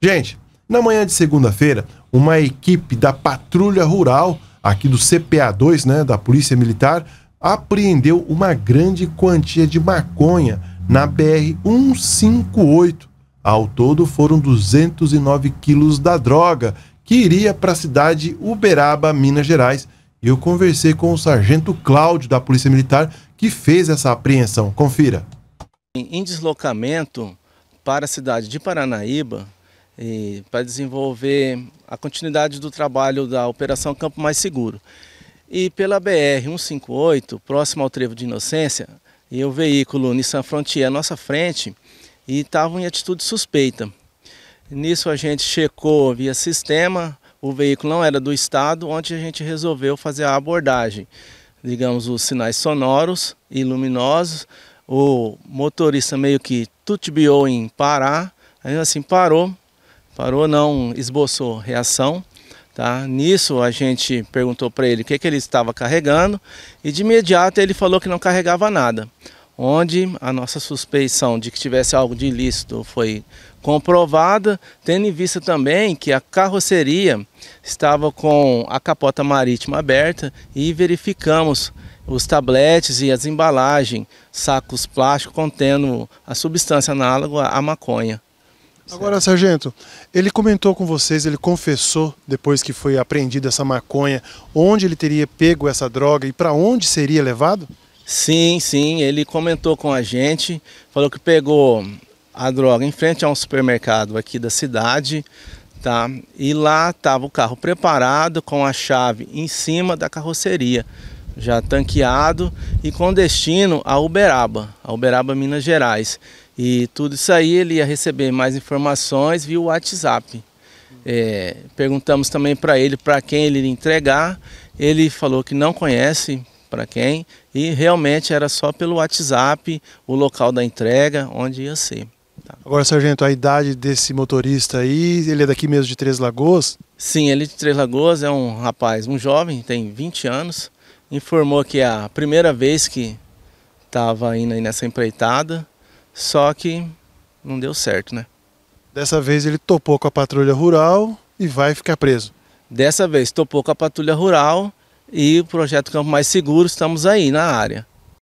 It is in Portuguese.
Gente, na manhã de segunda-feira, uma equipe da Patrulha Rural, aqui do CPA2, né, da Polícia Militar, apreendeu uma grande quantia de maconha na BR-158. Ao todo foram 209 quilos da droga que iria para a cidade Uberaba, Minas Gerais. Eu conversei com o sargento Cláudio da Polícia Militar que fez essa apreensão. Confira. Em deslocamento para a cidade de Paranaíba, para desenvolver a continuidade do trabalho da Operação Campo Mais Seguro. E pela BR-158, próximo ao Trevo de Inocência, e o veículo Nissan Frontier à nossa frente e estavam em atitude suspeita. Nisso a gente checou via sistema, o veículo não era do estado, onde a gente resolveu fazer a abordagem. Digamos, os sinais sonoros e luminosos, o motorista meio que tutibiou em parar, ainda assim parou, Parou não esboçou reação. Tá? Nisso a gente perguntou para ele o que, que ele estava carregando e de imediato ele falou que não carregava nada. Onde a nossa suspeição de que tivesse algo de ilícito foi comprovada, tendo em vista também que a carroceria estava com a capota marítima aberta e verificamos os tabletes e as embalagens, sacos plásticos contendo a substância análoga à maconha. Agora, sargento, ele comentou com vocês, ele confessou depois que foi apreendida essa maconha, onde ele teria pego essa droga e para onde seria levado? Sim, sim, ele comentou com a gente, falou que pegou a droga em frente a um supermercado aqui da cidade, tá? E lá estava o carro preparado com a chave em cima da carroceria já tanqueado e com destino a Uberaba, a Uberaba, Minas Gerais. E tudo isso aí ele ia receber mais informações via WhatsApp. É, perguntamos também para ele para quem ele iria entregar. Ele falou que não conhece para quem e realmente era só pelo WhatsApp o local da entrega onde ia ser. Tá. Agora, sargento, a idade desse motorista aí, ele é daqui mesmo de Três Lagoas? Sim, ele é de Três Lagoas, é um rapaz, um jovem, tem 20 anos informou que é a primeira vez que estava indo aí nessa empreitada, só que não deu certo, né? Dessa vez ele topou com a patrulha rural e vai ficar preso. Dessa vez topou com a patrulha rural e o projeto Campo Mais Seguro, estamos aí na área.